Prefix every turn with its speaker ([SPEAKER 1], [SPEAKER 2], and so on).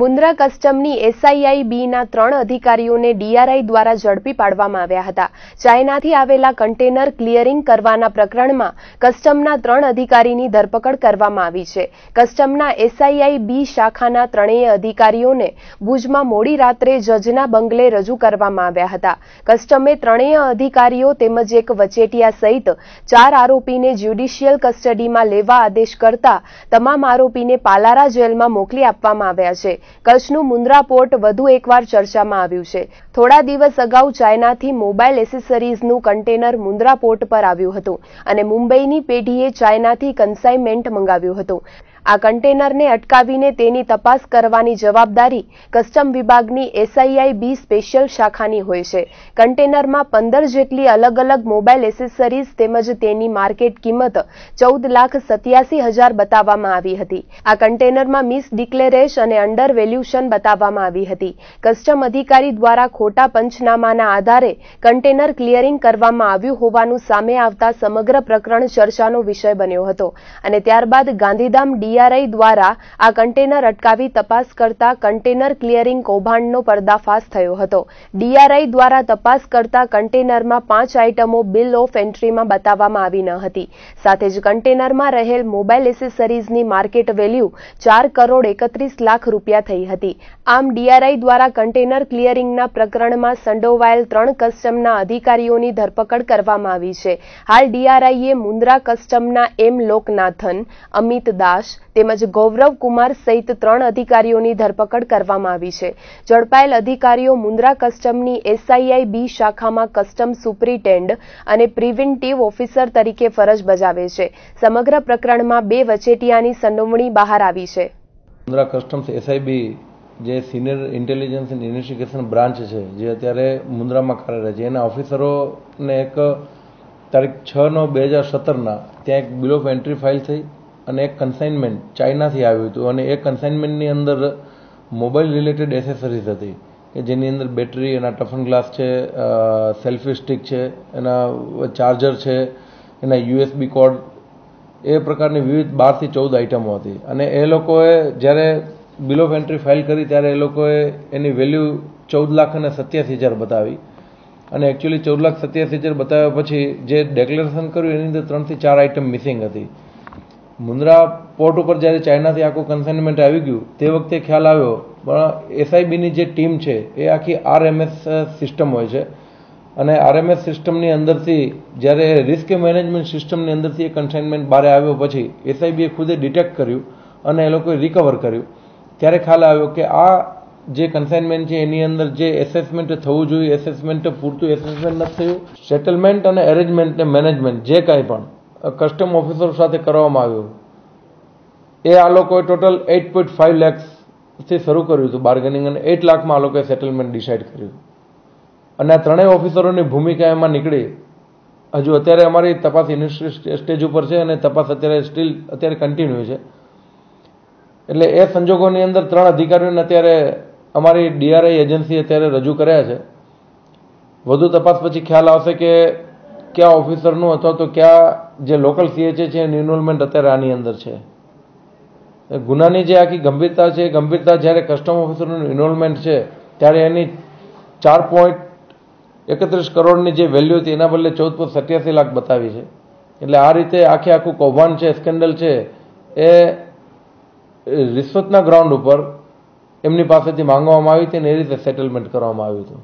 [SPEAKER 1] મુન્દ્રા કસ્ટમની એસઆઈઆઈ બીના ત્રણ અધિકારીઓને ડીઆરઆઈ દ્વારા ઝડપી પાડવામાં આવ્યા હતા ચાઇનાથી આવેલા કન્ટેનર ક્લિયરિંગ કરવાના પ્રકરણમાં કસ્ટમના ત્રણ અધિકારીની ધરપકડ કરવામાં આવી છે કસ્ટમના એસઆઈઆઈ બી શાખાના ત્રણેય અધિકારીઓને ભુજમાં મોડી રાત્રે જજના બંગલે રજૂ કરવામાં આવ્યા હતા કસ્ટમે ત્રણેય અધિકારીઓ તેમજ એક વચેટિયા સહિત ચાર આરોપીને જ્યુડિશિયલ કસ્ટડીમાં લેવા આદેશ કરતા તમામ આરોપીને પાલારા જેલમાં મોકલી આપવામાં આવ્યા છે કચ્છનું મુન્દ્રા પોર્ટ વધુ એકવાર ચર્ચામાં આવ્યું છે થોડા દિવસ અગાઉ ચાઇનાથી મોબાઈલ એસેસરીઝનું કન્ટેનર મુન્દ્રા પોર્ટ પર આવ્યું હતું અને મુંબઈની પેઢીએ ચાઇનાથી કન્સાઇનમેન્ટ મંગાવ્યું હતું આ કન્ટેનરને અટકાવીને તેની તપાસ કરવાની જવાબદારી કસ્ટમ વિભાગની એસઆઈઆઈ બી સ્પેશિયલ શાખાની હોય છે કન્ટેનરમાં પંદર જેટલી અલગ અલગ મોબાઈલ એસેસરીઝ તેમજ તેની માર્કેટ કિંમત ચૌદ લાખ સત્યાસી હજાર બતાવવામાં આવી હતી આ કન્ટેનરમાં મિસ ડિક્લેરેશ અને અંડર વેલ્યુશન બતાવવામાં આવી હતી કસ્ટમ અધિકારી દ્વારા ખોટા પંચનામાના આધારે કન્ટેનર ક્લિયરિંગ કરવામાં આવ્યું હોવાનું સામે આવતા સમગ્ર પ્રકરણ ચર્ચાનો વિષય બન્યો હતો અને ત્યારબાદ ગાંધીધામ ડી ડીઆરઆઈ દ્વારા આ કન્ટેનર અટકાવી તપાસ કરતા કન્ટેનર ક્લિયરિંગ કૌભાંડનો પર્દાફાશ થયો હતો ડીઆરઆઈ દ્વારા તપાસ કરતા કન્ટેનરમાં પાંચ આઇટમો બિલ ઓફ એન્ટ્રીમાં બતાવવામાં આવી ન હતી સાથે જ કન્ટેનરમાં રહેલ મોબાઈલ એસેસરીઝની માર્કેટ વેલ્યુ ચાર કરોડ એકત્રીસ લાખ રૂપિયા થઈ હતી આમ ડીઆરઆઈ દ્વારા કન્ટેનર ક્લિયરિંગના પ્રકરણમાં સંડોવાયેલ ત્રણ કસ્ટમના અધિકારીઓની ધરપકડ કરવામાં આવી છે હાલ ડીઆરઆઈએ મુન્દ્રા કસ્ટમના એમ લોકનાથન અમિત દાસ તેમજ ગૌરવ કુમાર સહિત ત્રણ અધિકારીઓની ધરપકડ કરવામાં આવી છે ઝડપાયેલ અધિકારીઓ મુન્દ્રા કસ્ટમની એસઆઈઆઈ બી શાખામાં કસ્ટમ સુપ્રિન્ટેન્ડ અને પ્રિવેન્ટિવ ઓફિસર તરીકે ફરજ બજાવે છે સમગ્ર પ્રકરણમાં બે વચેટિયાની સંડોવણી બહાર આવી છે
[SPEAKER 2] મુન્દ્રા કસ્ટમ્સ એસઆઈબી જે senior intelligence and investigation branch છે જે અત્યારે મુન્દ્રામાં કાર્યરત છે એના ઓફિસરોને એક તારીખ છ નવ બે હજાર સત્તરના ત્યાં એક બિલ ઓફ એન્ટ્રી ફાઇલ થઈ અને એક કન્સાઇનમેન્ટ ચાઇનાથી આવ્યું હતું અને એ કન્સાઇનમેન્ટની અંદર મોબાઈલ રિલેટેડ એસેસરીઝ હતી કે જેની અંદર બેટરી એના ટફન ગ્લાસ છે સેલ્ફી સ્ટિક છે એના ચાર્જર છે એના યુએસબી કોડ એ પ્રકારની વિવિધ બારથી ચૌદ આઇટમો હતી અને એ લોકોએ જ્યારે બિલ ઓફ એન્ટ્રી ફાઇલ કરી ત્યારે એ લોકોએ એની વેલ્યુ ચૌદ લાખ અને સત્યાસી હજાર બતાવી અને એકચ્યુઅલી ચૌદ લાખ સત્યાસી હજાર બતાવ્યા પછી જે ડેક્લેરેશન કર્યું એની અંદર ત્રણથી ચાર આઇટમ મિસિંગ હતી મુન્દ્રા પોર્ટ ઉપર જ્યારે ચાઇનાથી આખું કન્સાઇનમેન્ટ આવી ગયું તે વખતે ખ્યાલ આવ્યો પણ એસઆઈબીની જે ટીમ છે એ આખી આરએમએસ સિસ્ટમ હોય છે અને આરએમએસ સિસ્ટમની અંદરથી જ્યારે રિસ્ક મેનેજમેન્ટ સિસ્ટમની અંદરથી એ કન્સાઇનમેન્ટ બહાર આવ્યો પછી એસઆઈબીએ ખુદે ડિટેક્ટ કર્યું અને એ લોકોએ રિકવર કર્યું ત્યારે ખ્યાલ આવ્યો કે આ જે કન્સાઇનમેન્ટ છે એની અંદર જે એસેસમેન્ટ થવું જોઈએ એસેસમેન્ટ પૂરતું એસેસમેન્ટ નથી થયું સેટલમેન્ટ અને એરેન્જમેન્ટ ને મેનેજમેન્ટ જે કાંઈ પણ કસ્ટમ ઓફિસરો સાથે કરવામાં આવ્યું એ આ લોકોએ ટોટલ એઇટ પોઈન્ટ ફાઇવ લેક્સથી શરૂ કર્યું હતું બાર્ગેનિંગ અને એઇટ લાખમાં આ લોકોએ સેટલમેન્ટ ડિસાઇડ કર્યું અને આ ત્રણેય ઓફિસરોની ભૂમિકા એમાં નીકળી હજુ અત્યારે અમારી તપાસ ઇન્ડસ્ટ્રી સ્ટેજ ઉપર છે અને તપાસ અત્યારે સ્ટીલ અત્યારે કન્ટિન્યુ છે એટલે એ સંજોગોની અંદર ત્રણ અધિકારીઓને અત્યારે અમારી ડીઆરઆઈ એજન્સી અત્યારે રજૂ કર્યા છે વધુ તપાસ પછી ખ્યાલ આવશે કે કયા ઓફિસરનું અથવા તો કયા જે લોકલ સીએચએ છે એનું ઇન્વોલ્વમેન્ટ અત્યારે આની અંદર છે ગુનાની જે આખી ગંભીરતા છે ગંભીરતા જ્યારે કસ્ટમ ઓફિસરનું ઇન્વોલ્વમેન્ટ છે ત્યારે એની ચાર પોઈન્ટ એકત્રીસ કરોડની જે વેલ્યુ હતી એના બદલે ચૌદ પોઈન્ટ સત્યાસી લાખ બતાવી છે એટલે આ રીતે આખે આખું કૌભાંડ છે સ્કેન્ડલ છે એ રિશ્વતના ગ્રાઉન્ડ ઉપર એમની પાસેથી માંગવામાં આવી હતી અને એ રીતે સેટલમેન્ટ કરવામાં આવ્યું હતું